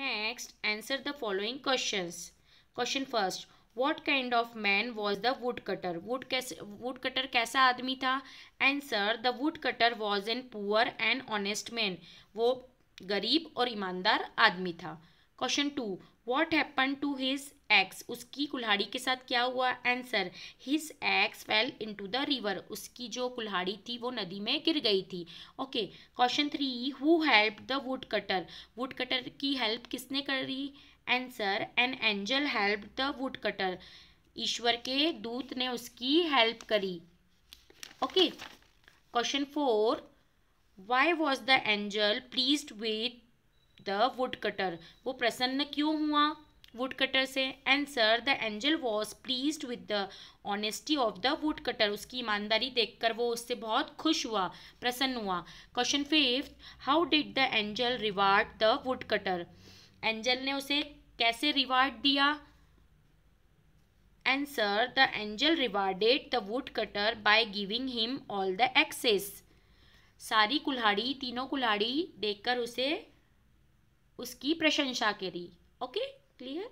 Next answer the following question question first what kind of man was the woodcutter wood कैसे woodcutter कैसा आदमी था answer the woodcutter was an poor and honest man वो गरीब और ईमानदार आदमी था question two what happen to his axe उसकी कुल्हाड़ी के साथ क्या हुआ answer his axe fell into the river उसकी जो कुल्हाड़ी थी वो नदी में गिर गई थी okay question three who help the woodcutter woodcutter की हेल्प किसने करी answer an angel help the woodcutter ईश्वर के दूत ने उसकी हेल्प करी okay question four why was the angel please with the woodcutter वो प्रसन्न क्यों हुआ वुड कटर से answer the angel was please with the honesty of the woodcutter उसकी ईमानदारी देखकर वो उससे बहुत खुश हुआ प्रसन्न हुआ question fifth how did the angel reward the woodcutter angel ने उसे कैसे रिवार्ड दिया the angel rewarded the woodcutter by giving him all the axes सारी कुल्हाड़ी तीनों कुल्हाड़ी देखकर उसे उसकी प्रशंसा करी ओके okay? clear